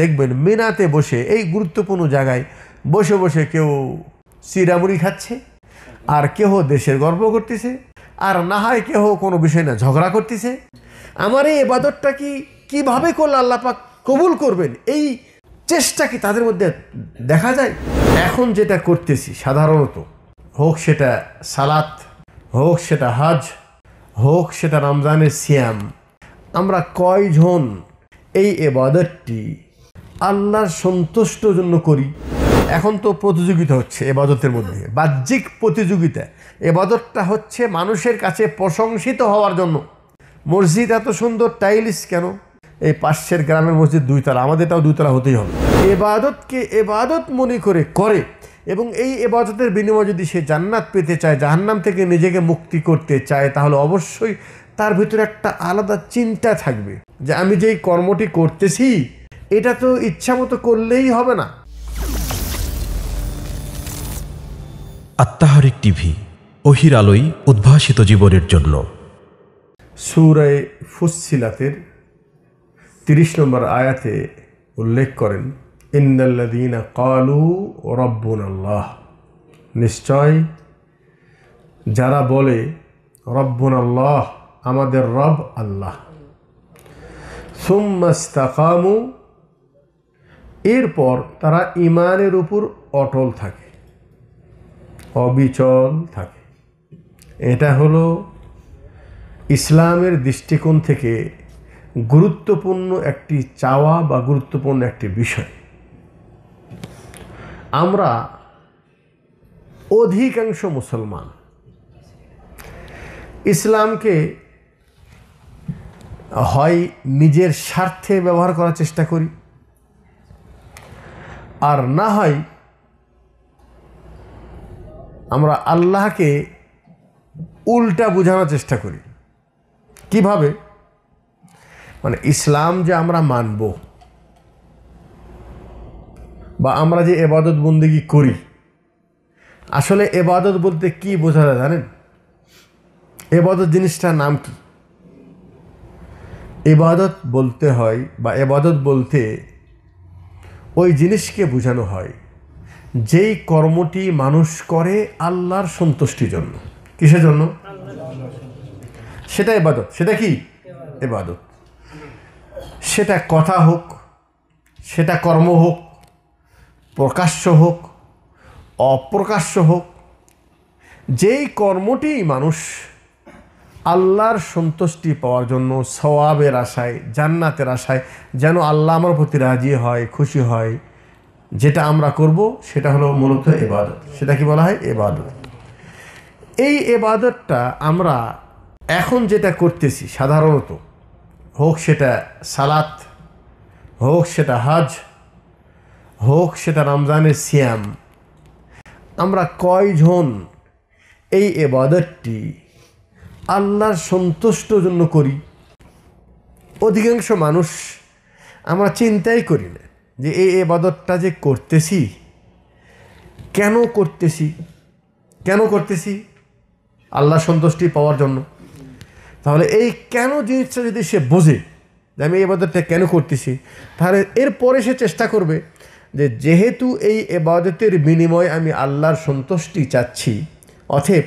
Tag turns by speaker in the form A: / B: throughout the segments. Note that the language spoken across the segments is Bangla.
A: দেখবেন মেনাতে বসে এই গুরুত্বপূর্ণ জায়গায় বসে বসে কেউ চিরামুড়ি খাচ্ছে আর কেহ দেশের গর্ব করতেছে আর না হয় কেহ কোনো বিষয় না ঝগড়া করতেছে আমার এই এবাদতটা কি কীভাবে করলে আল্লাপাক কবুল করবেন এই চেষ্টা কি তাদের মধ্যে দেখা যায় এখন যেটা করতেছি সাধারণত হোক সেটা সালাত হোক সেটা হাজ হোক সেটা রমজানের সিয়াম আমরা কয়জন এই এবাদতটি আল্লাহর সন্তুষ্ট জন্য করি এখন তো প্রতিযোগিতা হচ্ছে এবাদতের মধ্যে বাহ্যিক প্রতিযোগিতা এবাদতটা হচ্ছে মানুষের কাছে প্রশংসিত হওয়ার জন্য মসজিদ এত সুন্দর টাইলিস কেন এই পাশের গ্রামের মসজিদ দুইতলা আমাদেরটাও দুইতলা হতেই হবে এবাদতকে এবাদত মনে করে করে এবং এই এবাদতের বিনিময়ে যদি সে জান্নাত পেতে চায় জাহান্নাম থেকে নিজেকে মুক্তি করতে চায় তাহলে অবশ্যই তার ভিতরে একটা আলাদা চিন্তা থাকবে যে আমি যেই কর্মটি করতেছি এটা তো ইচ্ছা মতো করলেই হবে না আত্মাহারিক টিভি অহির আলোই উদ্ভাসিত জীবনের জন্য সুরায় ফুসিলাতের তিরিশ নম্বর আয়াতে উল্লেখ করেন ইন্দাল্লাদিনা কালু রব্বুন আল্লাহ নিশ্চয় যারা বলে রব্বুন আল্লাহ আমাদের রব আল্লাহ সুম্মাস্তাকামু এরপর তারা ইমানের উপর অটল থাকে অবিচল থাকে এটা হলো ইসলামের দৃষ্টিকোণ থেকে গুরুত্বপূর্ণ একটি চাওয়া বা গুরুত্বপূর্ণ একটি বিষয় আমরা অধিকাংশ মুসলমান ইসলামকে হয় নিজের স্বার্থে ব্যবহার করার চেষ্টা করি আর না হয় আমরা আল্লাহকে উল্টা বোঝানোর চেষ্টা করি কিভাবে মানে ইসলাম যে আমরা মানব বা আমরা যে এবাদত বন্দিগি করি আসলে এবাদত বলতে কি বোঝা যায় জানেন এবাদত জিনিসটার নাম কি এবাদত বলতে হয় বা এবাদত বলতে ওই জিনিসকে বোঝানো হয় যেই কর্মটি মানুষ করে আল্লাহর সন্তুষ্টির জন্য কিসের জন্য সেটা এবাদত সেটা কি এবাদত সেটা কথা হোক সেটা কর্ম হোক প্রকাশ্য হোক অপ্রকাশ্য হোক যেই কর্মটি মানুষ আল্লাহর সন্তুষ্টি পাওয়ার জন্য সওয়াবের আশায় জান্নাতের আশায় যেন আল্লাহ আমার প্রতি রাজি হয় খুশি হয় যেটা আমরা করব সেটা হলো মূলত এবাদত সেটা কি বলা হয় এবাদত এই এবাদতটা আমরা এখন যেটা করতেছি সাধারণত হোক সেটা সালাত হোক সেটা হাজ হোক সেটা রমজানের সিয়াম আমরা কয়জন এই এবাদতটি আল্লাহর সন্তুষ্ট জন্য করি অধিকাংশ মানুষ আমরা চিন্তাই করি না যে এই এবাদতটা যে করতেছি কেন করতেছি কেন করতেছি আল্লাহ সন্তুষ্টি পাওয়ার জন্য তাহলে এই কেন জিনিসটা যদি সে বোঝে যে আমি এই এবাদতটা কেন করতেছি তাহলে এরপরে সে চেষ্টা করবে যে যেহেতু এই এবাদতের বিনিময়ে আমি আল্লাহর সন্তুষ্টি চাচ্ছি অথেব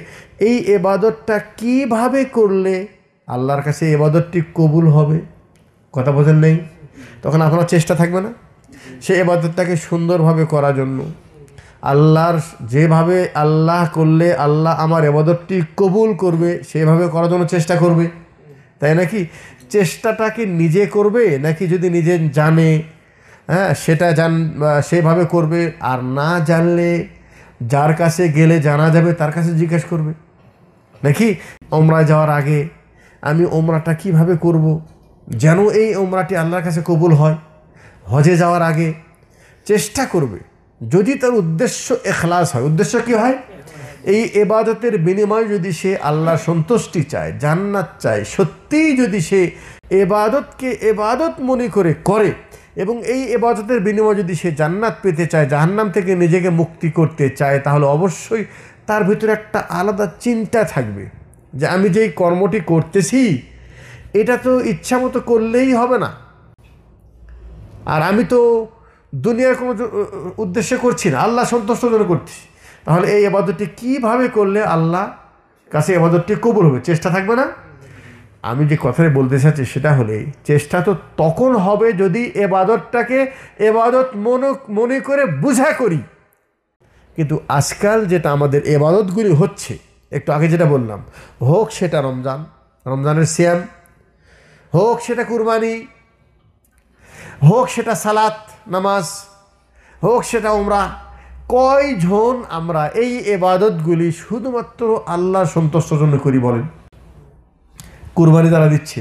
A: এই এবাদতটা কিভাবে করলে আল্লাহর কাছে এবাদতটি কবুল হবে কথা বোঝেন নেই তখন আপনার চেষ্টা থাকবে না সে এবাদতটাকে সুন্দরভাবে করার জন্য আল্লাহর যেভাবে আল্লাহ করলে আল্লাহ আমার এবাদতটি কবুল করবে সেভাবে করার জন্য চেষ্টা করবে তাই নাকি চেষ্টাটা কি নিজে করবে নাকি যদি নিজে জানে হ্যাঁ সেটা জান সেভাবে করবে আর না জানলে যার কাছে গেলে জানা যাবে তার কাছে জিজ্ঞেস করবে নাকি ওমরায় যাওয়ার আগে আমি ওমরাটা কিভাবে করব। যেন এই ওমরাটি আল্লাহর কাছে কবুল হয় হজে যাওয়ার আগে চেষ্টা করবে যদি তার উদ্দেশ্য এখলাস হয় উদ্দেশ্য কি হয় এই এবাদতের বিনিময়ে যদি সে আল্লাহ সন্তুষ্টি চায় জান্নাত চায় সত্যিই যদি সে এবাদতকে এবাদত মনে করে করে এবং এই এবাজতের বিনিময়ে যদি সে জান্নাত পেতে চায় জাহান্নাম থেকে নিজেকে মুক্তি করতে চায় তাহলে অবশ্যই তার ভিতরে একটা আলাদা চিন্তা থাকবে যে আমি যেই কর্মটি করতেছি এটা তো ইচ্ছা মতো করলেই হবে না আর আমি তো দুনিয়ার কোনো উদ্দেশ্যে করছি না আল্লাহ সন্তুষ্ট জন্য করছি তাহলে এই আবাদতটি কীভাবে করলে আল্লাহ কাছে আবাদতটি কবুল হবে চেষ্টা থাকবে না আমি যে কথাটা বলতে চাচ্ছি সেটা হলে চেষ্টা তো তখন হবে যদি এবাদতটাকে এবাদত মনে মনে করে বুঝা করি কিন্তু আজকাল যেটা আমাদের এবাদতগুলি হচ্ছে একটু আগে যেটা বললাম হোক সেটা রমজান রমজানের শ্যাম হোক সেটা কুরবানি হোক সেটা সালাত নামাজ হোক সেটা ওমরা কয়জন আমরা এই এবাদতগুলি শুধুমাত্র আল্লাহ সন্তুষ্টর করি বলেন কুরবানি তারা দিচ্ছে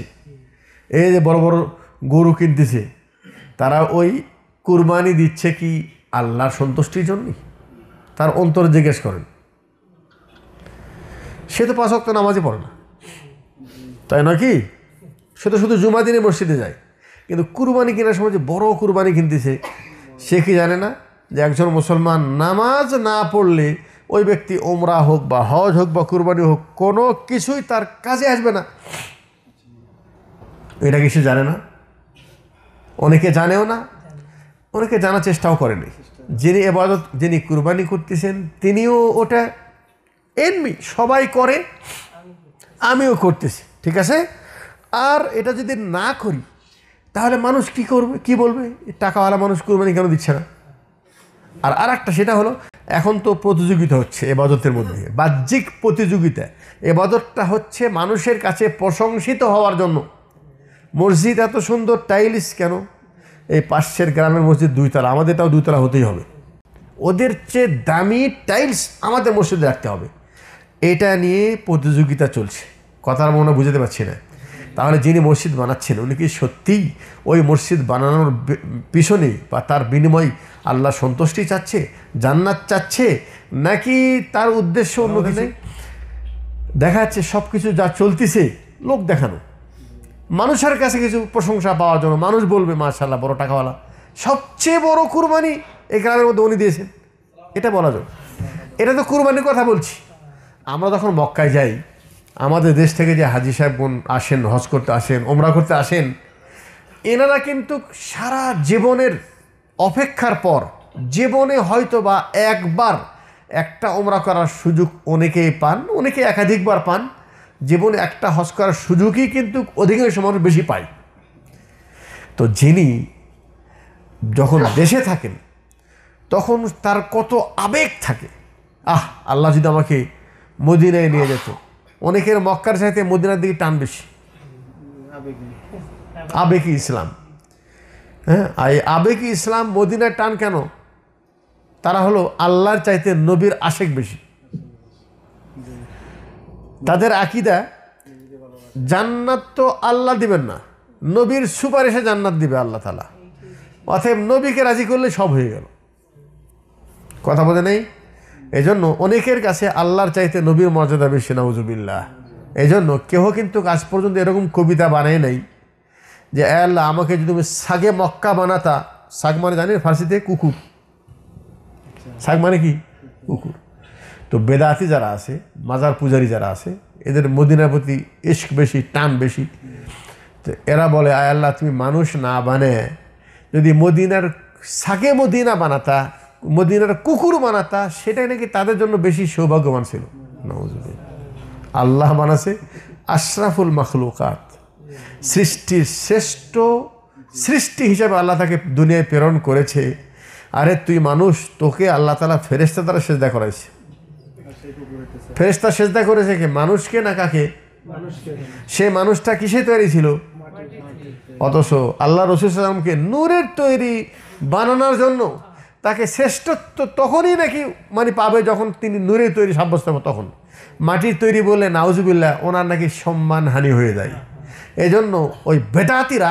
A: এই যে বড় বড় গরু কিনতেছে তারা ওই কুরবানি দিচ্ছে কি আল্লাহর সন্তুষ্টির জন্যই তার অন্তর জিজ্ঞেস করেন সে তো পাঁচ অক্ত নামাজে পড়ে না তাই না কি সে তো শুধু জুমা দিনে মসজিদে যায় কিন্তু কুরবানি কেনার সময় যে বড় কুরবানি কিনতেছে সে কি জানে না যে একজন মুসলমান নামাজ না পড়লে ওই ব্যক্তি ওমরা হোক বা হজ হোক বা কুরবানি হোক কোনো কিছুই তার কাজে আসবে না এটা কিছু জানে না অনেকে জানেও না অনেকে জানার চেষ্টাও করেনি যিনি এবাদত যিনি কুরবানি করতেছেন তিনিও ওটা এমনি সবাই করে আমিও করতেছি ঠিক আছে আর এটা যদি না করি তাহলে মানুষ কি করবে কি বলবে টাকাওয়ালা মানুষ কুরবানি কেন দিচ্ছে না আর আর একটা সেটা হলো এখন তো প্রতিযোগিতা হচ্ছে এবাদতের মধ্যে বাহ্যিক প্রতিযোগিতা এবাদতটা হচ্ছে মানুষের কাছে প্রশংসিত হওয়ার জন্য মসজিদ এত সুন্দর টাইলিস কেন এই পাশের গ্রামের মসজিদ দুইতলা আমাদের তাও দুইতলা হতেই হবে ওদের চেয়ে দামি টাইলস আমাদের মসজিদে রাখতে হবে এটা নিয়ে প্রতিযোগিতা চলছে কথার মনে বুঝতে পারছি না তাহলে যিনি মসজিদ বানাচ্ছেন উনি কি সত্যিই ওই মসজিদ বানানোর পিছনে বা তার বিনিময় আল্লাহ সন্তুষ্টি চাচ্ছে জান্নাত চাচ্ছে নাকি তার উদ্দেশ্য অন্য কিছু দেখা যাচ্ছে সব কিছু যা চলতেছে লোক দেখানো মানুষের কাছে কিছু প্রশংসা পাওয়ার জন্য মানুষ বলবে মাশাল্লাহ বড় টাকাওয়ালা সবচেয়ে বড় কুরবানি এই গ্রামের মধ্যে উনি দিয়েছেন এটা বলা যায় এটা তো কুরবানির কথা বলছি আমরা যখন মক্কায় যাই আমাদের দেশ থেকে যে হাজি সাহেব বোন আসেন হজ করতে আসেন ওমরা করতে আসেন এনারা কিন্তু সারা জীবনের অপেক্ষার পর জীবনে হয়তো বা একবার একটা ওমরা করার সুযোগ অনেকেই পান অনেকে একাধিকবার পান জীবনে একটা হজ করার সুযোগই কিন্তু অধিকাংশ মানুষ বেশি পায় তো যিনি যখন দেশে থাকেন তখন তার কত আবেগ থাকে আহ আল্লাহ যদি আমাকে মদিনায় নিয়ে যেত অনেকের মক্কার চাইতে মদিনার দিকে টান বেশি আবেগ ইসলাম হ্যাঁ এই আবেগ ইসলাম মদিনার টান কেন তারা হলো আল্লাহর চাইতে নবীর আশেক বেশি তাদের আকিদা জান্নাত তো আল্লাহ দিবেন না নবীর সুপারিশে জান্নাত দিবে আল্লাহ তালা অথব নবীকে রাজি করলে সব হয়ে গেল কথা বলে নেই এজন্য অনেকের কাছে আল্লাহর চাইতে নবীর মর্যাদা বেশি এই এজন্য কেহ কিন্তু আজ পর্যন্ত এরকম কবিতা বানায় নাই যে আল্লাহ আমাকে যদি তুমি সাগে মক্কা বানাতা সাগ মানে জানি ফার্সিতে কুকুর সাগ মানে কি কুকুর তো বেদাতি যারা আছে মাজার পূজারী যারা আছে এদের মদিনার প্রতি ইস্ক বেশি টান বেশি তো এরা বলে আয় আল্লাহ তুমি মানুষ না বানে যদি মদিনার সাগে মদিনা বানাতা মদিনার কুকুর বানাতা সেটাই নাকি তাদের জন্য বেশি সৌভাগ্যবান ছিল আল্লাহ বানাছে আশরাফুল মখলুকাত সৃষ্টির শ্রেষ্ঠ সৃষ্টি হিসাবে আল্লাহ তাকে দুনিয়ায় প্রেরণ করেছে আরে তুই মানুষ তোকে আল্লাহ তালা ফেরেস্তা দ্বারা সেজদা করাইছে ফেরেস্তা সেজদা করেছে কে মানুষকে না কাকে সে মানুষটা কিসে তৈরি ছিল অথচ আল্লাহ রসুল সালামকে নূরের তৈরি বানানোর জন্য তাকে শ্রেষ্ঠত্ব তখনই নাকি মানে পাবে যখন তিনি নুরে তৈরি সাব্যস্ত হবে তখন মাটির তৈরি বলে নাউজুবিল্লা ওনার নাকি সম্মানহানি হয়ে যায় এজন্য ওই বেটাতিরা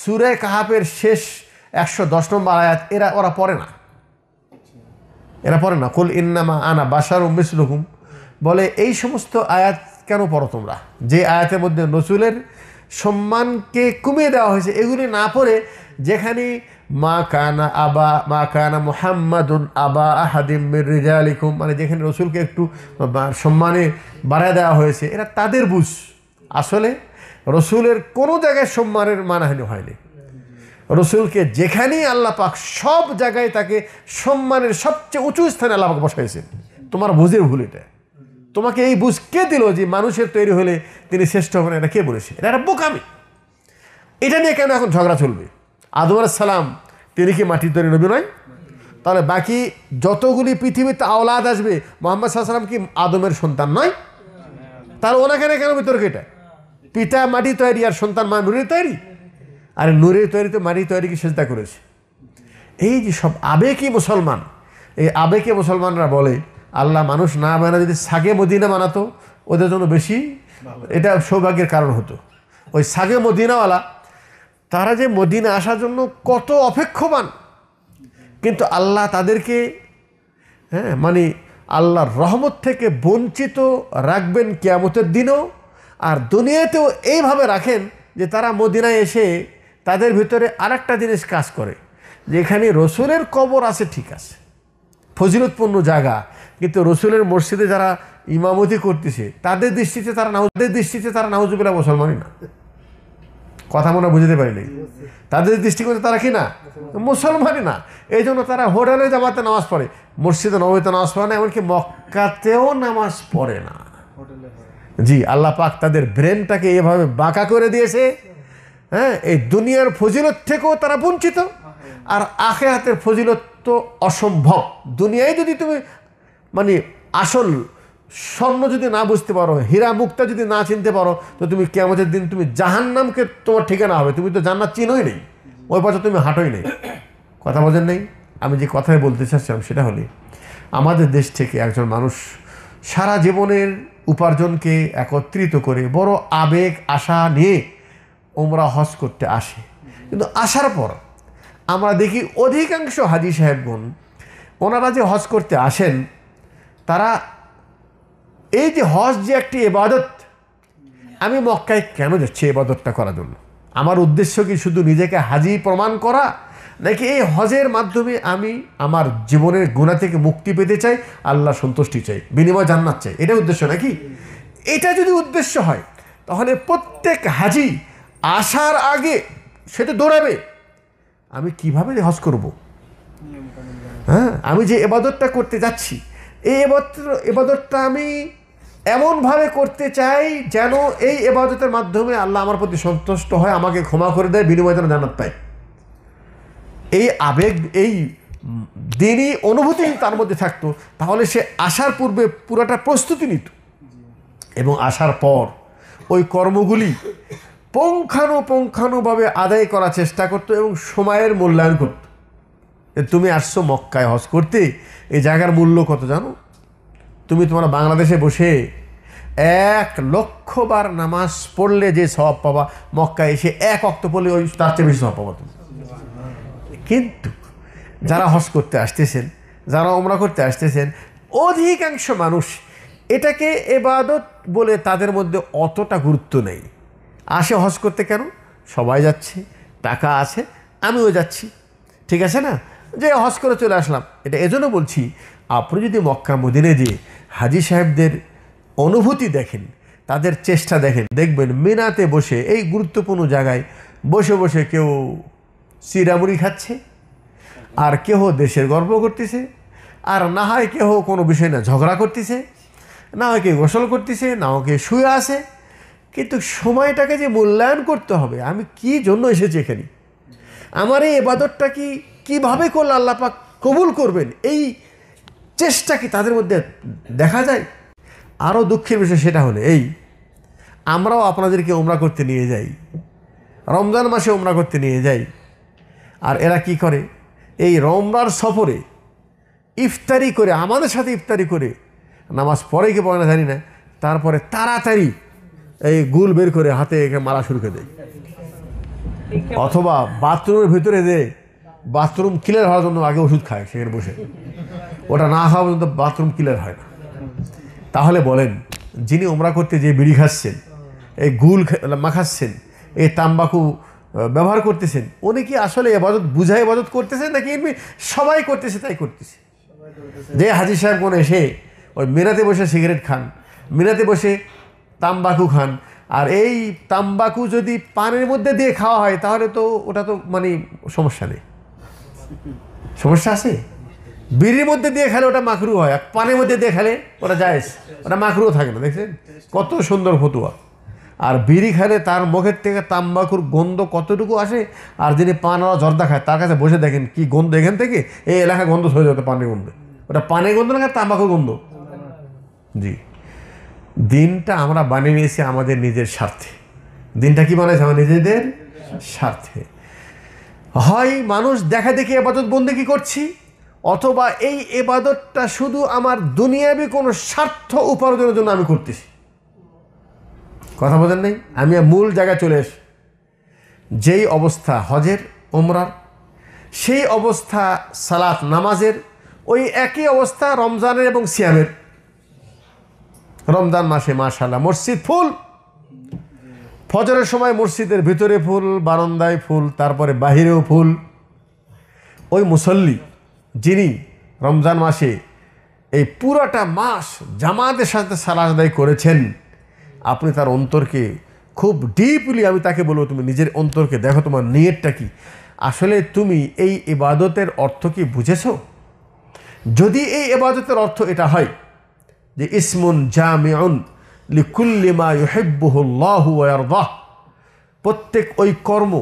A: সুরে কাহাপের শেষ একশো দশ নম্বর আয়াত এরা ওরা পড়ে না এরা পড়ে না কুল ইন্নামা আনা বাসার মিসলুকুম বলে এই সমস্ত আয়াত কেন পড়ো তোমরা যে আয়াতের মধ্যে নসুলের সম্মানকে কমিয়ে দেওয়া হয়েছে এগুলি না পড়ে যেখানে মা কানা আবা মা কানা আবা আহাদিম মির আলিকুম মানে যেখানে রসুলকে একটু সম্মানে বাড়ায় দেওয়া হয়েছে এরা তাদের বুঝ আসলে রসুলের কোনো জায়গায় সম্মানের মানহানি হয়নি রসুলকে যেখানেই আল্লাহ পাক সব জায়গায় তাকে সম্মানের সবচেয়ে উঁচু স্থানে আল্লাহ বসাইছেন তোমার বুঝের ভুল এটা তোমাকে এই বুঝ কে দিল যে মানুষের তৈরি হলে তিনি শ্রেষ্ঠ হবেন এটা কে বলেছে এটা একটা বোকামি এটা নিয়ে কেন এখন ঝগড়া চলবে আদম সালাম তিনি কি মাটির তৈরি নবী নয় তাহলে বাকি যতগুলি পৃথিবীতে আওলাদ আসবে মোহাম্মদ সাল্লাম কি আদমের সন্তান নয় তাহলে ওনাকে কেন বিতর্ক এটা পিতা মাটি তৈরি আর সন্তান মা নুরের তৈরি আর নুরের তৈরি তো মাটি কি চেষ্টা করেছে এই যে সব আবেগী মুসলমান এই আবেগে মুসলমানরা বলে আল্লাহ মানুষ না বানা যদি সাগে মদিনা বানাতো ওদের জন্য বেশি এটা সৌভাগ্যের কারণ হতো ওই সাগে মদিনাওয়ালা তারা যে মদিনা আসার জন্য কত অপেক্ষমান কিন্তু আল্লাহ তাদেরকে হ্যাঁ মানে আল্লাহর রহমত থেকে বঞ্চিত রাখবেন কেয়ামতের দিনও আর দুনিয়াতেও এইভাবে রাখেন যে তারা মদিনায় এসে তাদের ভিতরে আরেকটা জিনিস কাজ করে যে এখানে রসুলের কবর আছে ঠিক আছে ফজিলতপূর্ণ জায়গা কিন্তু রসুলের মসজিদে যারা ইমামতি করতেছে তাদের দৃষ্টিতে তারা নাউ দৃষ্টিতে তারা নাউজুবিলা মুসলমানই না কথা মনে বুঝতে নাই তাদের দৃষ্টিকোণে তারা কি না মুসলমানই না এই জন্য তারা হোটেলে জামাতে নামাজ পড়ে মসজিদে নবীতে নামাজ পড়ে না এমনকি মক্কাতেও নামাজ পড়ে না জি আল্লাহ পাক তাদের ব্রেনটাকে এভাবে বাঁকা করে দিয়েছে হ্যাঁ এই দুনিয়ার ফজিলত থেকেও তারা বঞ্চিত আর আখে হাতের ফজিলত তো অসম্ভব দুনিয়ায় যদি তুমি মানে আসল স্বর্ণ যদি না বুঝতে পারো হীরা মুক্তা যদি না চিনতে পারো তো তুমি কেমতের দিন তুমি জাহান নামকে তোমার ঠিকানা হবে তুমি তো জান্নার চিনোই নেই ওই পাশে তুমি হাঁটোই নেই কথা বলেন নেই আমি যে কথায় বলতে চাচ্ছিলাম সেটা হলে আমাদের দেশ থেকে একজন মানুষ সারা জীবনের উপার্জনকে একত্রিত করে বড় আবেগ আশা নিয়ে ওমরা হজ করতে আসে কিন্তু আসার পর আমরা দেখি অধিকাংশ হাজি সাহেবগণ ওনারা যে হজ করতে আসেন তারা এই যে হজ যে একটি এবাদত আমি মক্কায় কেন যাচ্ছি এবাদতটা করার জন্য আমার উদ্দেশ্য কি শুধু নিজেকে হাজি প্রমাণ করা নাকি এই হজের মাধ্যমে আমি আমার জীবনের গুণা থেকে মুক্তি পেতে চাই আল্লাহ সন্তুষ্টি চাই বিনিময় জান্নাত চাই এটা উদ্দেশ্য নাকি এটা যদি উদ্দেশ্য হয় তাহলে প্রত্যেক হাজি আসার আগে সেটা দৌড়াবে আমি কিভাবে হজ করব হ্যাঁ আমি যে এবাদতটা করতে যাচ্ছি এই এবাদতটা আমি এমনভাবে করতে চাই যেন এই এবাদতের মাধ্যমে আল্লাহ আমার প্রতি সন্তুষ্ট হয় আমাকে ক্ষমা করে দেয় বিনিময় যেন জানাত পায় এই আবেগ এই দেরি অনুভূতি তার মধ্যে থাকতো তাহলে সে আসার পূর্বে পুরাটা প্রস্তুতি নিত এবং আসার পর ওই কর্মগুলি পুঙ্খানুপুঙ্খানুভাবে আদায় করার চেষ্টা করতো এবং সময়ের মূল্যায়ন করত তুমি আসছো মক্কায় হজ করতে এই জায়গার মূল্য কত জানো তুমি তোমার বাংলাদেশে বসে এক লক্ষবার নামাজ পড়লে যে সব পাবা মক্কা এসে এক অক্ত পড়লে ওই তার চেয়ে বেশি সব পাবা তুমি কিন্তু যারা হস করতে আসতেছেন যারা ওমরা করতে আসতেছেন অধিকাংশ মানুষ এটাকে এবাদত বলে তাদের মধ্যে অতটা গুরুত্ব নেই আসে হস করতে কেন সবাই যাচ্ছে টাকা আছে আমিও যাচ্ছি ঠিক আছে না যে হস করে চলে আসলাম এটা এজন্য বলছি আপনি যদি মক্কা মদিনে যেয়ে হাজি সাহেবদের অনুভূতি দেখেন তাদের চেষ্টা দেখেন দেখবেন মেনাতে বসে এই গুরুত্বপূর্ণ জায়গায় বসে বসে কেউ চিরামুড়ি খাচ্ছে আর কেহ দেশের গর্ব করতেছে আর না হয় কেহ কোনো বিষয় না ঝগড়া করতেছে না হয় কেউ গোসল করতেছে না হয় কেউ শুয়ে আসে কিন্তু সময়টাকে যে মূল্যায়ন করতে হবে আমি কি জন্য এসেছি এখানে আমার এই এবাদতটা কি কীভাবে করলে আল্লাপাক কবুল করবেন এই চেষ্টা কি তাদের মধ্যে দেখা যায় আরও দুঃখের বিষয় সেটা হলো এই আমরাও আপনাদেরকে ওমরা করতে নিয়ে যাই রমজান মাসে ওমরা করতে নিয়ে যাই আর এরা কি করে এই রমরার সফরে ইফতারি করে আমাদের সাথে ইফতারি করে নামাজ পরে কি পড়ে না জানি না তারপরে তাড়াতাড়ি এই গুল বের করে হাতে মারা শুরু করে দেয় অথবা বাথরুমের ভিতরে দেয় বাথরুম ক্লিয়ার হওয়ার জন্য আগে ওষুধ খায় সেখানে বসে ওটা না খাওয়া পর্যন্ত বাথরুম ক্লিয়ার হয় না তাহলে বলেন যিনি ওমরা করতে যে বিড়ি খাচ্ছেন এই গুল মাখাচ্ছেন এই তাম্বাকু ব্যবহার করতেছেন উনি কি আসলে এবাদত বুঝায় এবাদত করতেছেন নাকি এমনি সবাই করতেছে তাই করতেছে যে হাজি সাহেব কোন এসে ওই মেরাতে বসে সিগারেট খান মেরাতে বসে তাম্বাকু খান আর এই তাম্বাকু যদি পানের মধ্যে দিয়ে খাওয়া হয় তাহলে তো ওটা তো মানে সমস্যা নেই সমস্যা আছে বিড়ির মধ্যে দিয়ে খেলে ওটা মাখরু হয় আর পানের মধ্যে দিয়ে খেলে ওটা যায় ওটা মাখরুও থাকে না দেখছেন কত সুন্দর ফতুয়া আর বিড়ি খেলে তার মুখের থেকে তাম্বাকুর গন্ধ কতটুকু আসে আর যিনি পানওয়ালা জর্দা খায় তার কাছে বসে দেখেন কি গন্ধ এখান থেকে এই এলাকায় গন্ধ সরে যাবে পানের গন্ধে ওটা পানের গন্ধ না তাম্বাকুর গন্ধ জি দিনটা আমরা বানিয়ে নিয়েছি আমাদের নিজের স্বার্থে দিনটা কি বানাইছে আমাদের নিজেদের স্বার্থে হয় মানুষ দেখা দেখি এবাদত বন্দেকি করছি অথবা এই এবাদতটা শুধু আমার দুনিয়াবি কোনো স্বার্থ উপার্জনের জন্য আমি করতেছি কথা বলেন নাই আমি মূল জায়গায় চলে এসে যেই অবস্থা হজের ওমরার সেই অবস্থা সালাত নামাজের ওই একই অবস্থা রমজানের এবং সিয়ামের রমজান মাসে মাশাল্লাহ মসজিদ ফুল ফজরের সময় মসজিদের ভিতরে ফুল বারান্দায় ফুল তারপরে বাহিরেও ফুল ওই মুসল্লি যিনি রমজান মাসে এই পুরাটা মাস জামাতের সাথে সালাস আদায় করেছেন আপনি তার অন্তরকে খুব ডিপলি আমি তাকে বলবো তুমি নিজের অন্তরকে দেখো তোমার নিয়েরটা কি আসলে তুমি এই ইবাদতের অর্থ কি বুঝেছ যদি এই ইবাদতের অর্থ এটা হয় যে ইসমুন জামিউন লিকুল্লিমা ইহেব্বুহুল্লাহ ওয়ারদাহ প্রত্যেক ওই কর্ম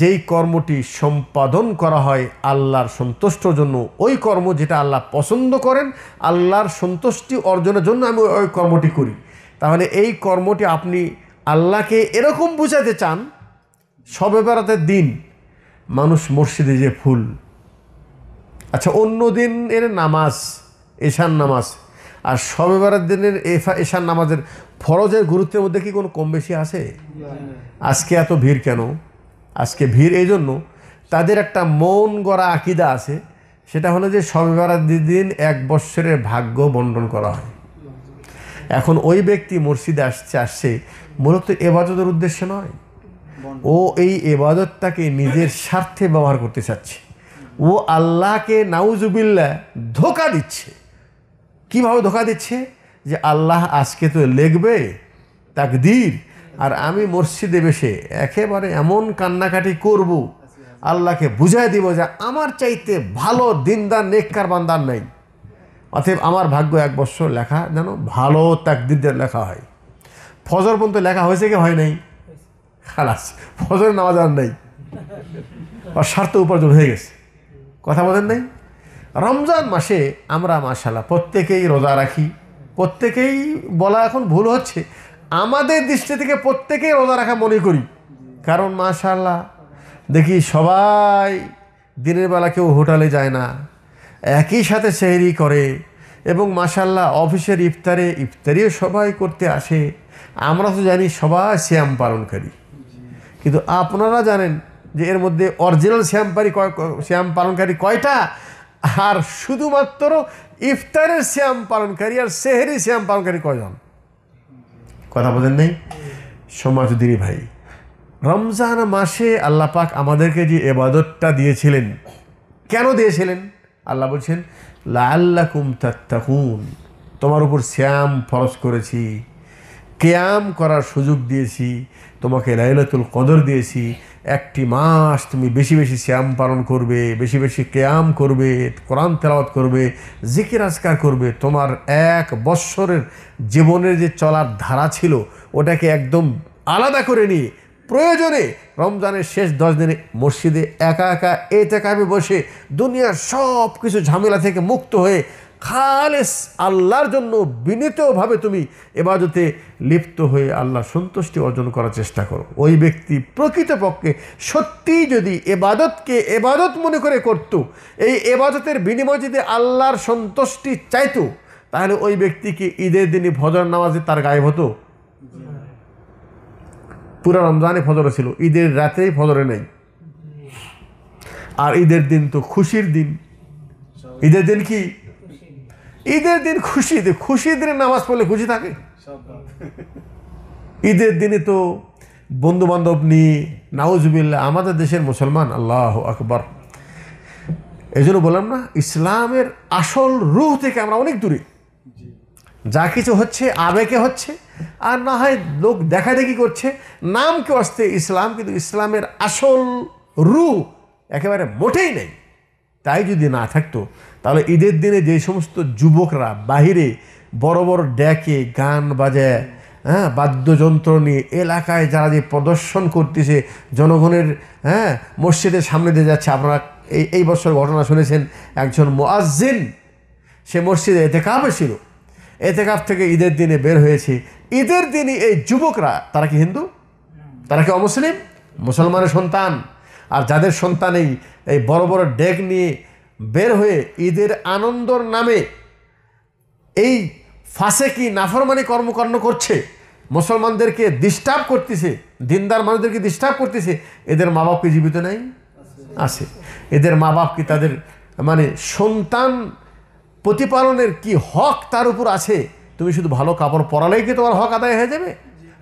A: যেই কর্মটি সম্পাদন করা হয় আল্লাহর সন্তুষ্টর জন্য ওই কর্ম যেটা আল্লাহ পছন্দ করেন আল্লাহর সন্তুষ্টি অর্জনের জন্য আমি ওই কর্মটি করি তাহলে এই কর্মটি আপনি আল্লাহকে এরকম বুঝাতে চান সবে বেড়াতে দিন মানুষ মসজিদে যে ফুল আচ্ছা অন্য দিন এর নামাজ এশান নামাজ আর সবেবারের দিনের এফা এশার নামাজের ফরজের গুরুত্বের মধ্যে কি কোনো কম বেশি আছে আজকে এত ভিড় কেন আজকে ভিড় এই জন্য তাদের একটা মন গড়া আকিদা আছে সেটা হলো যে সবে দিন এক বৎসরের ভাগ্য বন্টন করা হয় এখন ওই ব্যক্তি মসজিদে আসছে আসছে মূলত এবাদতের উদ্দেশ্য নয় ও এই এবাদতটাকে নিজের স্বার্থে ব্যবহার করতে চাচ্ছে ও আল্লাহকে নাউজুবিল্লা ধোকা দিচ্ছে কীভাবে ধোকা দিচ্ছে যে আল্লাহ আজকে তো লেখবে তাকদির আর আমি মসজিদে বেশে একেবারে এমন কান্নাকাটি করব আল্লাহকে বুঝাই দিব যে আমার চাইতে ভালো দিনদার নেককার বান্দার নাই অতএব আমার ভাগ্য এক বছর লেখা যেন ভালো তাকদিরদের লেখা হয় ফজর পর্যন্ত লেখা হয়েছে কি হয় নাই খালাস ফজর নামাজ আর নাই অসার্থ উপার্জন হয়ে গেছে কথা বলেন নাই রমজান মাসে আমরা মাসাল্লাহ প্রত্যেকেই রোজা রাখি প্রত্যেকেই বলা এখন ভুল হচ্ছে আমাদের দৃষ্টি থেকে প্রত্যেকেই রোজা রাখা মনে করি কারণ মাশাল্লাহ দেখি সবাই দিনের বেলা কেউ হোটেলে যায় না একই সাথে সেহরি করে এবং মাশাল্লাহ অফিসের ইফতারে ইফতারিও সবাই করতে আসে আমরা তো জানি সবাই শ্যাম পালন করি কিন্তু আপনারা জানেন যে এর মধ্যে অরিজিনাল শ্যাম পারি শ্যাম পালনকারী কয়টা আর শুধুমাত্র ইফতারের শ্যাম পালনকারী আর সেহেরি শ্যাম পালনকারী কজন কথা বলেন নেই সমাজ দিদি ভাই রমজান মাসে আল্লাহ পাক আমাদেরকে যে এবাদতটা দিয়েছিলেন কেন দিয়েছিলেন আল্লাহ বলছেন লাল্লাকুম তাত্তাকুন তোমার উপর শ্যাম ফরস করেছি কেয়াম করার সুযোগ দিয়েছি তোমাকে লাইলাতুল কদর দিয়েছি একটি মাস তুমি বেশি বেশি শ্যাম পালন করবে বেশি বেশি কেয়াম করবে কোরআন তেলাওয়াত করবে জিকির আজকার করবে তোমার এক বৎসরের জীবনের যে চলার ধারা ছিল ওটাকে একদম আলাদা করে নিয়ে প্রয়োজনে রমজানের শেষ দশ দিনে মসজিদে একা একা এতে কামে বসে দুনিয়ার সব কিছু ঝামেলা থেকে মুক্ত হয়ে খালেস আল্লাহর জন্য বিনীতভাবে তুমি এবাজতে লিপ্ত হয়ে আল্লাহ সন্তুষ্টি অর্জন করার চেষ্টা করো ওই ব্যক্তি প্রকৃতপক্ষে সত্যিই যদি এবাদতকে এবাদত মনে করে করত এই এবাদতের বিনিময় যদি আল্লাহর সন্তুষ্টি চাইত তাহলে ওই ব্যক্তিকে ঈদের দিনে ভজর নামাজে তার গায়ে হতো পুরা রমজানে ফজরে ছিল ঈদের রাতেই ফজরে নেই আর ঈদের দিন তো খুশির দিন ঈদের দিন কি ঈদের দিন খুশি ঈদ খুশি দিনে নামাজ পড়লে খুশি থাকে ঈদের দিনে তো বন্ধু বান্ধব নিয়ে নাউজবিল্লা আমাদের দেশের মুসলমান আল্লাহ আকবর এই জন্য বললাম না ইসলামের আসল রুহ থেকে আমরা অনেক দূরে যা কিছু হচ্ছে আবেগে হচ্ছে আর না হয় লোক দেখা দেখি করছে নাম কেউ আসতে ইসলাম কিন্তু ইসলামের আসল রু একেবারে মোটেই নেই তাই যদি না থাকতো তাহলে ঈদের দিনে যে সমস্ত যুবকরা বাহিরে বড় বড় ড্যাকে গান বাজায় হ্যাঁ বাদ্যযন্ত্র নিয়ে এলাকায় যারা যে প্রদর্শন করতেছে জনগণের হ্যাঁ মসজিদের সামনে দিয়ে যাচ্ছে আপনারা এই এই বছর ঘটনা শুনেছেন একজন মোয়াজ্জিন সে মসজিদে এতে কাপে ছিল কাপ থেকে ঈদের দিনে বের হয়েছে ঈদের দিনে এই যুবকরা তারা কি হিন্দু তারা কি অমুসলিম মুসলমানের সন্তান আর যাদের সন্তান এই বড় বড় ডেক নিয়ে বের হয়ে ঈদের আনন্দর নামে এই ফাঁসে কি নাফরমানি কর্মকাণ্ড করছে মুসলমানদেরকে ডিস্টার্ব করতেছে দিনদার মানুষদেরকে ডিস্টার্ব করতেছে এদের মা বাপকে জীবিত নাই আছে এদের মা বাপ কি তাদের মানে সন্তান প্রতিপালনের কি হক তার উপর আছে তুমি শুধু ভালো কাপড় পরালেই কি তোমার হক আদায় হয়ে যাবে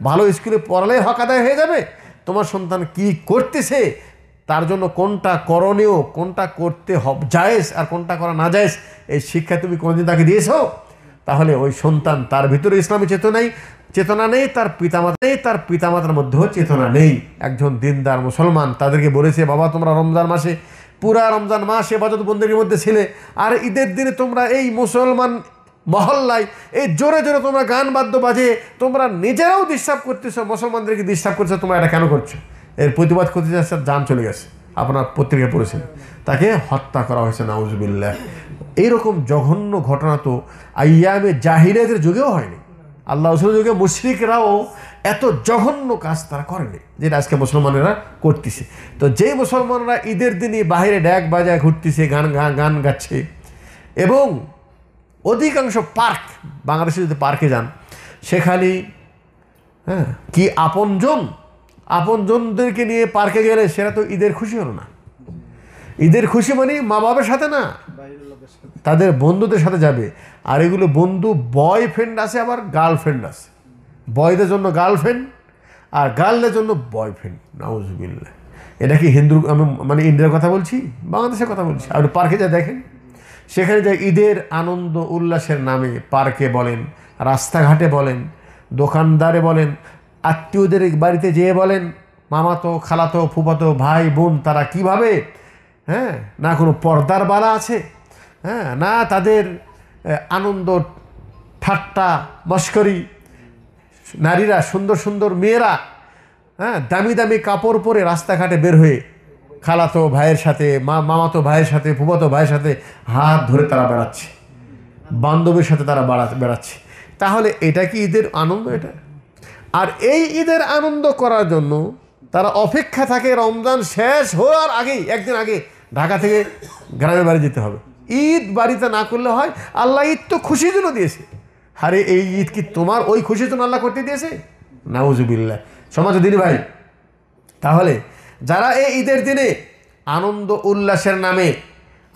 A: ভালো স্কুলে পড়ালেই হক আদায় হয়ে যাবে তোমার সন্তান কি করতেছে তার জন্য কোনটা করণীয় কোনটা করতে হব জায়েজ আর কোনটা করা না জায়েজ এই শিক্ষা তুমি কোনোদিন তাকে দিয়েছ তাহলে ওই সন্তান তার ভিতরে ইসলামী চেতনাই চেতনা নেই তার পিতামাতা নেই তার পিতামাতার মধ্যেও চেতনা নেই একজন দিনদার মুসলমান তাদেরকে বলেছে বাবা তোমরা রমজান মাসে পুরা রমজান মাস এবাজত বন্দির মধ্যে ছিলে আর ঈদের দিনে তোমরা এই মুসলমান মহল্লায় এই জোরে জোরে তোমরা গান বাদ্য বাজে তোমরা নিজেরাও ডিস্টার্ব করতেছো মুসলমানদেরকে ডিস্টার্ব করছো তোমরা এটা কেন করছো এর প্রতিবাদ করতে যাচ্ছে যান চলে গেছে আপনার পত্রিকা পড়েছেন তাকে হত্যা করা হয়েছে নাউজবিল্লাহ এইরকম জঘন্য ঘটনা তো আয়ামে জাহিরাদের যুগেও হয়নি আল্লাহ রসুল যুগে মুশ্রিকরাও এত জঘন্য কাজ তারা করেনি যেটা আজকে মুসলমানেরা করতেছে তো যেই মুসলমানরা ঈদের দিনই বাহিরে ড্যাক বাজায় ঘুরতেছে গান গান গান গাচ্ছে এবং অধিকাংশ পার্ক বাংলাদেশে যদি পার্কে যান সেখানে হ্যাঁ কি আপনজন আপনজনদেরকে নিয়ে পার্কে গেলে সেটা তো ঈদের খুশি হলো না ঈদের খুশি মানে মা বাবার সাথে না তাদের বন্ধুদের সাথে যাবে আর এগুলো বন্ধু বয়ফ্রেন্ড আছে আবার গার্লফ্রেন্ড আছে বয়দের জন্য গার্লফ্রেন্ড আর গার্লদের জন্য বয়ফ্রেন্ড নাউজবিল্লা এটা কি হিন্দু আমি মানে ইন্ডিয়ার কথা বলছি বাংলাদেশের কথা বলছি আর পার্কে যা দেখেন সেখানে যা ঈদের আনন্দ উল্লাসের নামে পার্কে বলেন রাস্তাঘাটে বলেন দোকানদারে বলেন আত্মীয়দের বাড়িতে যেয়ে বলেন মামাতো খালাতো ফুপাতো ভাই বোন তারা কিভাবে হ্যাঁ না কোনো পর্দার বালা আছে হ্যাঁ না তাদের আনন্দ ঠাট্টা মস্করি নারীরা সুন্দর সুন্দর মেয়েরা হ্যাঁ দামি দামি কাপড় পরে রাস্তাঘাটে বের হয়ে খালাতো ভাইয়ের সাথে মা মামাতো ভাইয়ের সাথে ফুপাতো ভাইয়ের সাথে হাত ধরে তারা বেড়াচ্ছে বান্ধবীর সাথে তারা বেড়া বেড়াচ্ছে তাহলে এটা কি ঈদের আনন্দ এটা আর এই ঈদের আনন্দ করার জন্য তারা অপেক্ষা থাকে রমজান শেষ হওয়ার আগেই একদিন আগে ঢাকা থেকে গ্রামের বাড়ি যেতে হবে ঈদ বাড়িতে না করলে হয় আল্লাহ ঈদ তো খুশির জন্য দিয়েছে আরে এই ঈদ কি তোমার ওই খুশির জন্য আল্লাহ করতে দিয়েছে নাউজুবিল্লা সমাজ দিন ভাই তাহলে যারা এই ঈদের দিনে আনন্দ উল্লাসের নামে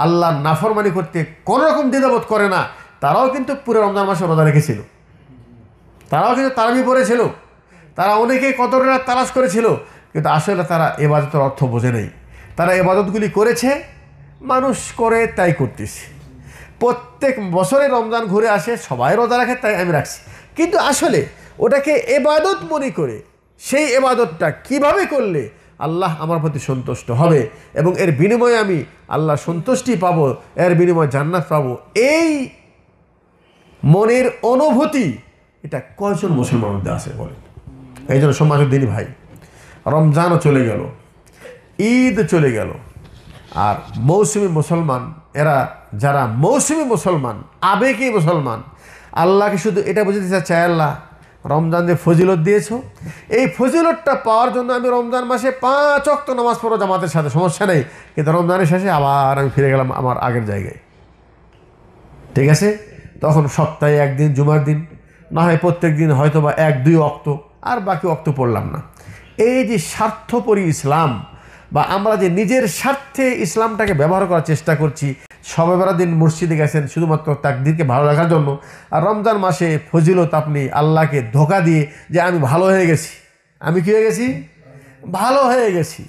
A: আল্লাহ নাফরমানি করতে কোনো রকম দ্বিধাবোধ করে না তারাও কিন্তু পুরো রমজান মাসে রোজা রেখেছিল তারাও কিন্তু তারাবি পড়েছিল তারা অনেকে কদর রাত তালাশ করেছিল কিন্তু আসলে তারা এবাদতের অর্থ বোঝে নেই তারা এবাদতগুলি করেছে মানুষ করে তাই করতেছে প্রত্যেক বছরে রমজান ঘুরে আসে সবাই রোজা রাখে তাই আমি রাখছি কিন্তু আসলে ওটাকে এবাদত মনে করে সেই এবাদতটা কিভাবে করলে আল্লাহ আমার প্রতি সন্তুষ্ট হবে এবং এর বিনিময়ে আমি আল্লাহ সন্তুষ্টি পাব এর বিনিময়ে জান্নাত পাব এই মনের অনুভূতি এটা কয়জন মুসলমানদের আছে বলেন এই জন্য সম্মানিত দিনই ভাই রমজানও চলে গেল ঈদ চলে গেল আর মৌসুমি মুসলমান এরা যারা মৌসুমি মুসলমান আবেগে মুসলমান আল্লাহকে শুধু এটা বুঝতে চায় আল্লাহ রমজান যে ফজিলত দিয়েছ এই ফজিলতটা পাওয়ার জন্য আমি রমজান মাসে পাঁচ অক্ত নামাজ পড়ো জামাতের সাথে সমস্যা নেই কিন্তু রমজানের শেষে আবার আমি ফিরে গেলাম আমার আগের জায়গায় ঠিক আছে তখন সপ্তাহে একদিন জুমার দিন না হয় প্রত্যেক দিন হয়তো বা এক দুই অক্ত আর বাকি অক্ত পড়লাম না এই যে স্বার্থপরী ইসলাম বা আমরা যে নিজের স্বার্থে ইসলামটাকে ব্যবহার করার চেষ্টা করছি সবেবেলা দিন মসজিদে গেছেন শুধুমাত্র তাকদিরকে ভালো রাখার জন্য আর রমজান মাসে ফজিলত আপনি আল্লাহকে ধোকা দিয়ে যে আমি ভালো হয়ে গেছি আমি কী হয়ে গেছি ভালো হয়ে গেছি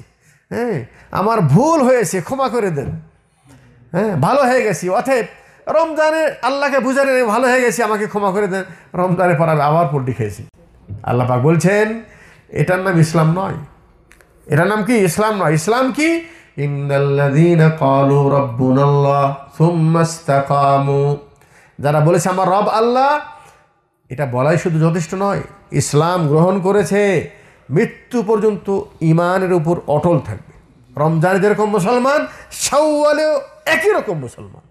A: হ্যাঁ আমার ভুল হয়েছে ক্ষমা করে দেন হ্যাঁ ভালো হয়ে গেছি অথব রমজানে আল্লাহকে বুঝালেন ভালো হয়ে গেছি আমাকে ক্ষমা করে দেন রমজানে পর আমি আবার পোল্ট্রি খেয়েছি আল্লাপাক বলছেন এটার নাম ইসলাম নয় এটার নাম কি ইসলাম নয় ইসলাম কি যারা বলেছে আমার রব আল্লাহ এটা বলাই শুধু যথেষ্ট নয় ইসলাম গ্রহণ করেছে মৃত্যু পর্যন্ত ইমানের উপর অটল থাকবে রমজান যেরকম মুসলমান সাউওয়ালেও একই রকম মুসলমান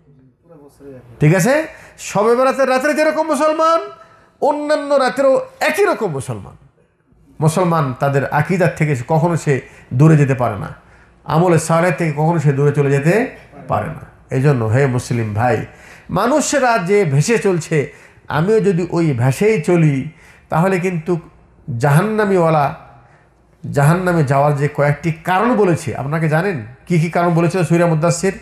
A: ঠিক আছে সবে বেড়াতে রাত্রে যেরকম মুসলমান অন্যান্য রাতেরও একই রকম মুসলমান মুসলমান তাদের আকিদার থেকে কখনো সে দূরে যেতে পারে না আমলে সারের থেকে কখনো সে দূরে চলে যেতে পারে না এই জন্য হে মুসলিম ভাই মানুষেরা যে ভেসে চলছে আমিও যদি ওই ভেসেই চলি তাহলে কিন্তু জাহান্নামিওয়ালা জাহান্নামে যাওয়ার যে কয়েকটি কারণ বলেছে আপনাকে জানেন কি কি কারণ বলেছিল সৈরা মুদাসির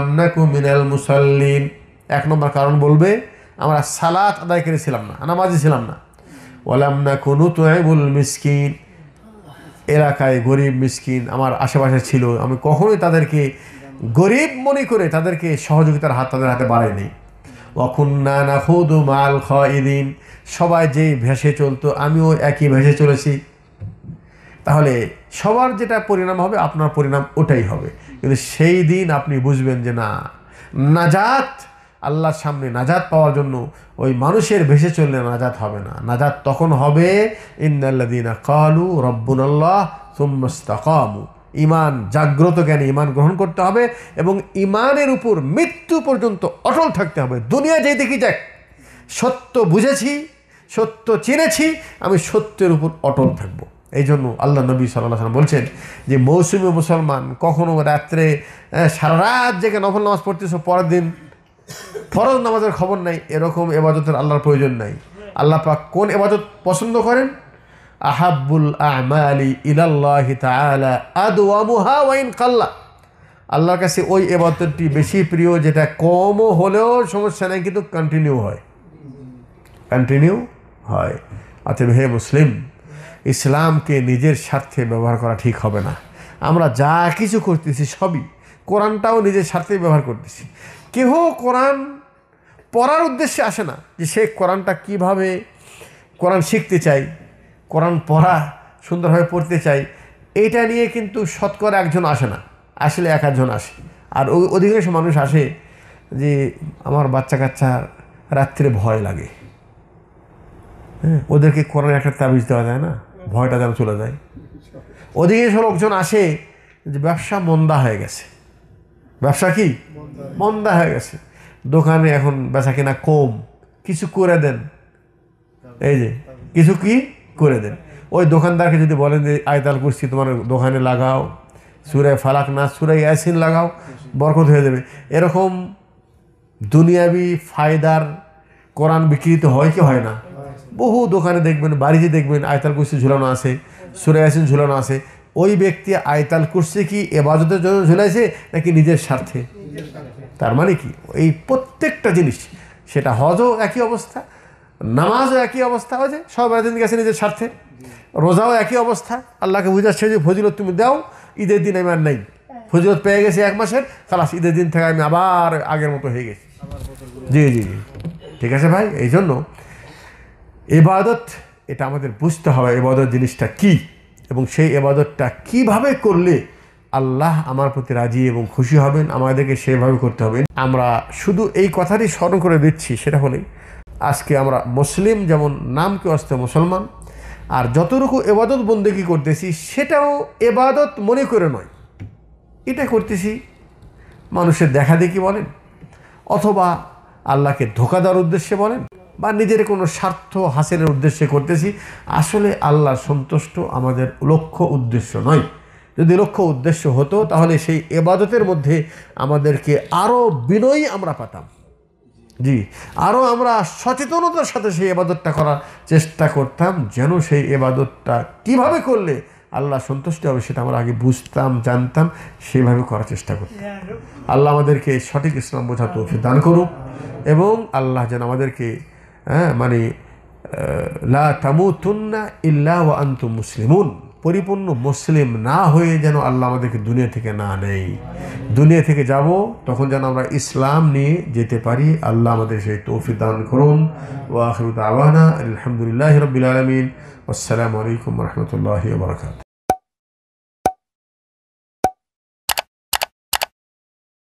A: আমনাকু মিনাল মুসাল্লিন এক নম্বর কারণ বলবে আমরা সালাত আদায় ছিলাম না নামাজি ছিলাম না বললাম না কোনো তোয়াইবুল মিসকিন এলাকায় গরিব মিসকিন আমার আশেপাশে ছিল আমি কখনোই তাদেরকে গরিব মনে করে তাদেরকে সহযোগিতার হাত তাদের হাতে বাড়াইনি অকুন্না না খুদু মাল খ সবাই যেই ভেসে চলতো আমিও একই ভেসে চলেছি তাহলে সবার যেটা পরিণাম হবে আপনার পরিণাম ওটাই হবে কিন্তু সেই দিন আপনি বুঝবেন যে না নাজাত আল্লাহর সামনে নাজাত পাওয়ার জন্য ওই মানুষের ভেসে চললে নাজাত হবে না নাজাত তখন হবে ইন্দাল্লাদিনা কালু রব্বুন আল্লাহ ইমান জাগ্রত জ্ঞানে ইমান গ্রহণ করতে হবে এবং ইমানের উপর মৃত্যু পর্যন্ত অটল থাকতে হবে দুনিয়া যেই দেখি যাক সত্য বুঝেছি সত্য চিনেছি আমি সত্যের উপর অটল থাকব এই জন্য আল্লাহ নবী সাল্লাহ সাল্লাম বলছেন যে মৌসুমি মুসলমান কখনো রাত্রে হ্যাঁ, সারা রাত জেগে নফল নামাজ পড়তেছ পরের দিন ফরজ নামাজের খবর নাই এরকম এবাদতের আল্লাহর প্রয়োজন নাই আল্লাহ পাক কোন এবাদত পছন্দ করেন আহাবুল আহমালি ইলাল্লাহ ওয়াইন কাল্লা আল্লাহর কাছে ওই এবাদতটি বেশি প্রিয় যেটা কমও হলেও সমস্যা নেই কিন্তু কন্টিনিউ হয় কন্টিনিউ হয় আচ্ছা হে মুসলিম ইসলামকে নিজের স্বার্থে ব্যবহার করা ঠিক হবে না আমরা যা কিছু করতেছি সবই কোরআনটাও নিজের স্বার্থেই ব্যবহার করতেছি কেহ কোরআন পড়ার উদ্দেশ্যে আসে না যে সে কোরআনটা কিভাবে কোরআন শিখতে চাই কোরআন পড়া সুন্দরভাবে পড়তে চাই এটা নিয়ে কিন্তু শতকরা একজন আসে না আসলে এক একজন আসে আর অধিকাংশ মানুষ আসে যে আমার বাচ্চা কাচ্চা রাত্রে ভয় লাগে হ্যাঁ ওদেরকে কোরআন একটা তাবিজ দেওয়া যায় না ভয়টা যেন চলে যায় অধিকাংশ লোকজন আসে যে ব্যবসা মন্দা হয়ে গেছে ব্যবসা কি মন্দা হয়ে গেছে দোকানে এখন বেচা কিনা কম কিছু করে দেন এই যে কিছু কি করে দেন ওই দোকানদারকে যদি বলেন যে আয়তাল কুস্তি তোমার দোকানে লাগাও সুরে ফালাক না সুরে অ্যাসিন লাগাও বরকত হয়ে যাবে এরকম দুনিয়াবি ফায়দার কোরআন বিকৃত হয় কি হয় না বহু দোকানে দেখবেন বাড়িতে দেখবেন আয়তাল কুস্তি ঝুলানো আছে সুরে অ্যাসিন ঝুলানো আছে ওই ব্যক্তি আয়তাল করছে কি এবাজতের জন্য ঝুলাইছে নাকি নিজের স্বার্থে তার মানে কি এই প্রত্যেকটা জিনিস সেটা হজও একই অবস্থা নামাজও একই অবস্থা হয়েছে সব দিন গেছে নিজের স্বার্থে রোজাও একই অবস্থা আল্লাহকে বুঝাচ্ছে যে ফজিলত তুমি দাও ঈদের দিন আমি আর নাই ফজিলত পেয়ে গেছি এক মাসের খালাস ঈদের দিন থেকে আমি আবার আগের মতো হয়ে গেছি জি জি জি ঠিক আছে ভাই এই জন্য এবাদত এটা আমাদের বুঝতে হবে এবাদত জিনিসটা কী এবং সেই এবাদতটা কিভাবে করলে আল্লাহ আমার প্রতি রাজি এবং খুশি হবেন আমাদেরকে সেভাবে করতে হবে আমরা শুধু এই কথাটি স্মরণ করে দিচ্ছি সেটা হলে আজকে আমরা মুসলিম যেমন নামকে আসতে মুসলমান আর যতটুকু এবাদত বন্দেকি করতেছি সেটাও এবাদত মনে করে নয় এটা করতেছি মানুষের দেখা দেখি বলেন অথবা আল্লাহকে ধোকা দেওয়ার উদ্দেশ্যে বলেন বা নিজের কোনো স্বার্থ হাসিলের উদ্দেশ্যে করতেছি আসলে আল্লাহ সন্তুষ্ট আমাদের লক্ষ্য উদ্দেশ্য নয় যদি লক্ষ্য উদ্দেশ্য হতো তাহলে সেই এবাদতের মধ্যে আমাদেরকে আরও বিনয়ী আমরা পাতাম জি আরও আমরা সচেতনতার সাথে সেই এবাদতটা করার চেষ্টা করতাম যেন সেই এবাদতটা কিভাবে করলে আল্লাহ সন্তুষ্ট হবে সেটা আমরা আগে বুঝতাম জানতাম সেইভাবে করার চেষ্টা করতাম আল্লাহ আমাদেরকে সঠিক ইসলাম বোঝা দান করুক এবং আল্লাহ যেন আমাদেরকে হ্যাঁ মানে লা তামুতুন্না ইল্লা ওয়া আন্তু মুসলিমুন পরিপূর্ণ মুসলিম না হয়ে যেন আল্লাহ আমাদেরকে দুনিয়া থেকে না নেই দুনিয়া থেকে যাব তখন যেন আমরা ইসলাম নিয়ে যেতে পারি আল্লাহ আমাদের সেই তৌফি দান করুন ওয়াহরুদ আওয়ানা আলহামদুলিল্লাহ রবিল আসসালামু আলাইকুম রহমতুল্লাহ বরকাত